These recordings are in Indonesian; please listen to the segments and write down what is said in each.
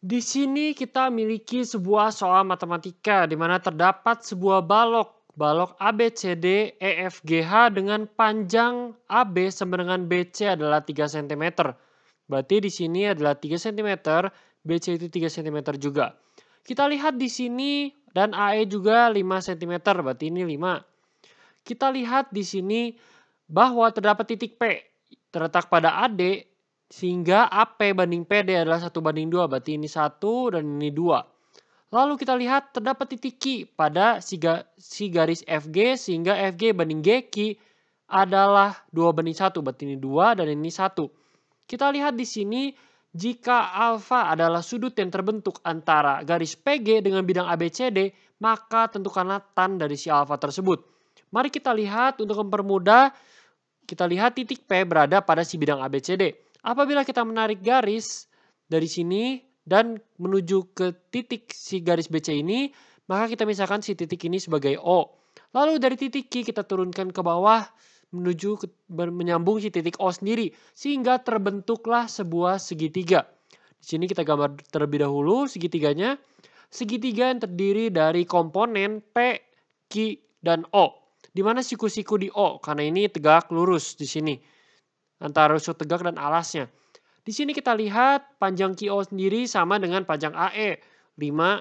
Di sini kita miliki sebuah soal matematika di mana terdapat sebuah balok, balok ABCD EFGH dengan panjang AB sama dengan BC adalah 3 cm. Berarti di sini adalah 3 cm, BC itu 3 cm juga. Kita lihat di sini dan AE juga 5 cm, berarti ini 5. Kita lihat di sini bahwa terdapat titik P terletak pada AD sehingga AP banding PD adalah satu banding dua berarti ini satu dan ini dua Lalu kita lihat terdapat titik Q pada si, ga, si garis FG, sehingga FG banding GQ adalah dua banding satu berarti ini dua dan ini satu Kita lihat di sini, jika alfa adalah sudut yang terbentuk antara garis PG dengan bidang ABCD, maka tentukanlah tan dari si alfa tersebut. Mari kita lihat untuk mempermudah, kita lihat titik P berada pada si bidang ABCD. Apabila kita menarik garis dari sini dan menuju ke titik si garis BC ini, maka kita misalkan si titik ini sebagai O. Lalu dari titik Q kita turunkan ke bawah menuju ke, menyambung si titik O sendiri sehingga terbentuklah sebuah segitiga. Di sini kita gambar terlebih dahulu segitiganya. Segitiga yang terdiri dari komponen P, Q, dan O. Di mana siku-siku di O karena ini tegak lurus di sini antara rusuk tegak dan alasnya. Di sini kita lihat panjang QO sendiri sama dengan panjang AE, 5.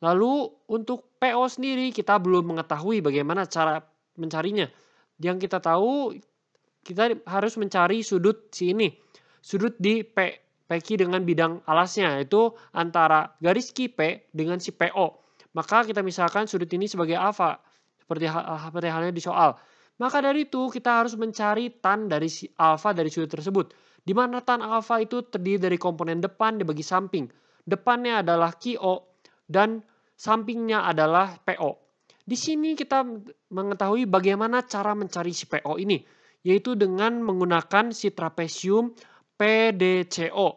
Lalu untuk PO sendiri kita belum mengetahui bagaimana cara mencarinya. Yang kita tahu kita harus mencari sudut sini. Sudut di P, PQ dengan bidang alasnya yaitu antara garis QP dengan si PO. Maka kita misalkan sudut ini sebagai alfa seperti hal, seperti halnya di soal. Maka dari itu kita harus mencari tan dari si alfa dari sudut tersebut. Di mana tan alfa itu terdiri dari komponen depan dibagi samping. Depannya adalah QO dan sampingnya adalah PO. Di sini kita mengetahui bagaimana cara mencari si PO ini, yaitu dengan menggunakan si trapesium PDCO.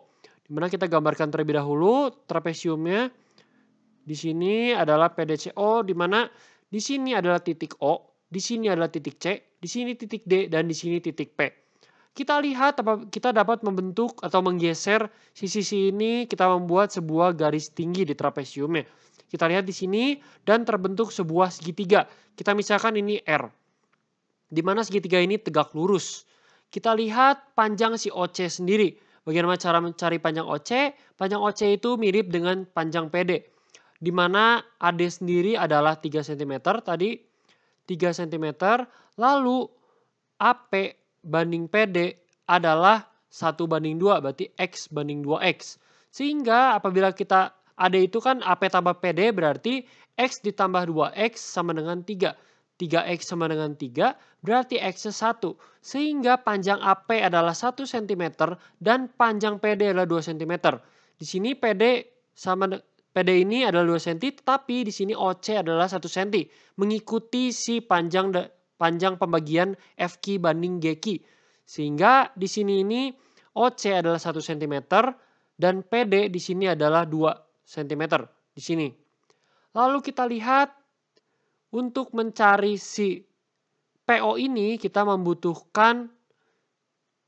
Dimana kita gambarkan terlebih dahulu trapesiumnya. Di sini adalah PDCO, di mana di sini adalah titik O, di sini adalah titik C, di sini titik D, dan di sini titik P. Kita lihat kita dapat membentuk atau menggeser sisi-sisi ini, kita membuat sebuah garis tinggi di trapesiumnya. Kita lihat di sini, dan terbentuk sebuah segitiga. Kita misalkan ini R, di mana segitiga ini tegak lurus. Kita lihat panjang si OC sendiri. Bagaimana cara mencari panjang OC? Panjang OC itu mirip dengan panjang PD. Di mana AD sendiri adalah 3 cm tadi, 3 cm, lalu AP banding PD adalah 1 banding 2, berarti X banding 2X. Sehingga apabila kita ada itu kan AP tambah PD berarti X ditambah 2X sama dengan 3. 3X sama dengan 3 berarti X-nya 1. Sehingga panjang AP adalah 1 cm dan panjang PD adalah 2 cm. Di sini PD sama PD ini adalah 2 cm, tetapi di sini OC adalah 1 cm, mengikuti si panjang panjang pembagian FQ banding GQ. Sehingga di sini ini OC adalah 1 cm dan PD di sini adalah 2 cm di sini. Lalu kita lihat untuk mencari si PO ini kita membutuhkan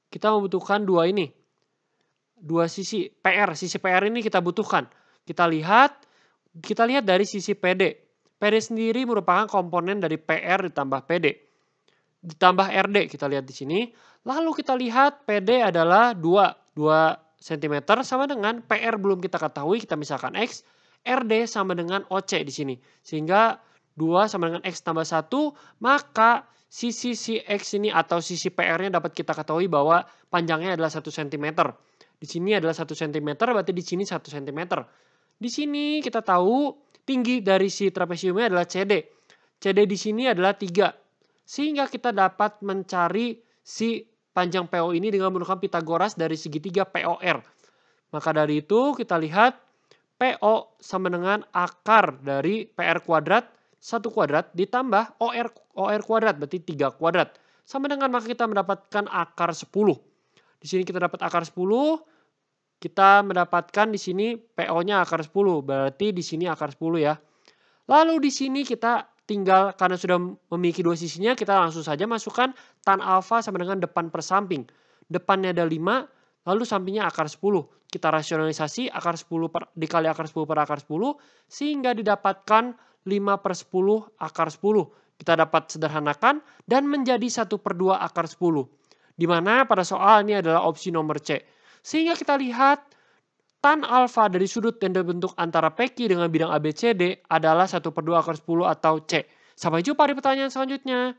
kita membutuhkan dua ini. Dua sisi PR, sisi PR ini kita butuhkan. Kita lihat kita lihat dari sisi PD. PD sendiri merupakan komponen dari PR ditambah PD. Ditambah RD kita lihat di sini. Lalu kita lihat PD adalah 2, 2 cm sama dengan PR belum kita ketahui, kita misalkan X, RD sama dengan OC di sini. Sehingga 2 sama dengan X tambah 1, maka sisi si X ini atau sisi PR-nya dapat kita ketahui bahwa panjangnya adalah 1 cm. Di sini adalah 1 cm, berarti di sini 1 cm. Di sini kita tahu tinggi dari si trapesiumnya adalah CD. CD di sini adalah 3. Sehingga kita dapat mencari si panjang PO ini dengan menggunakan Pitagoras dari segitiga POR. Maka dari itu kita lihat PO sama dengan akar dari PR kuadrat 1 kuadrat ditambah OR, OR kuadrat berarti 3 kuadrat. Sama dengan maka kita mendapatkan akar 10. Di sini kita dapat akar 10 kita mendapatkan di sini PO-nya akar 10, berarti di sini akar 10 ya. Lalu di sini kita tinggal karena sudah memiliki dua sisinya, kita langsung saja masukkan tan alfa sama dengan depan per samping. Depannya ada 5, lalu sampingnya akar 10. Kita rasionalisasi akar 10 per, dikali akar 10 per akar 10, sehingga didapatkan 5 per 10 akar 10. Kita dapat sederhanakan dan menjadi 1 per 2 akar 10. Di mana pada soal ini adalah opsi nomor C. Sehingga kita lihat tan alfa dari sudut yang terbentuk antara PQ dengan bidang ABCD adalah 1 per 2 akar 10 atau C. Sampai jumpa di pertanyaan selanjutnya.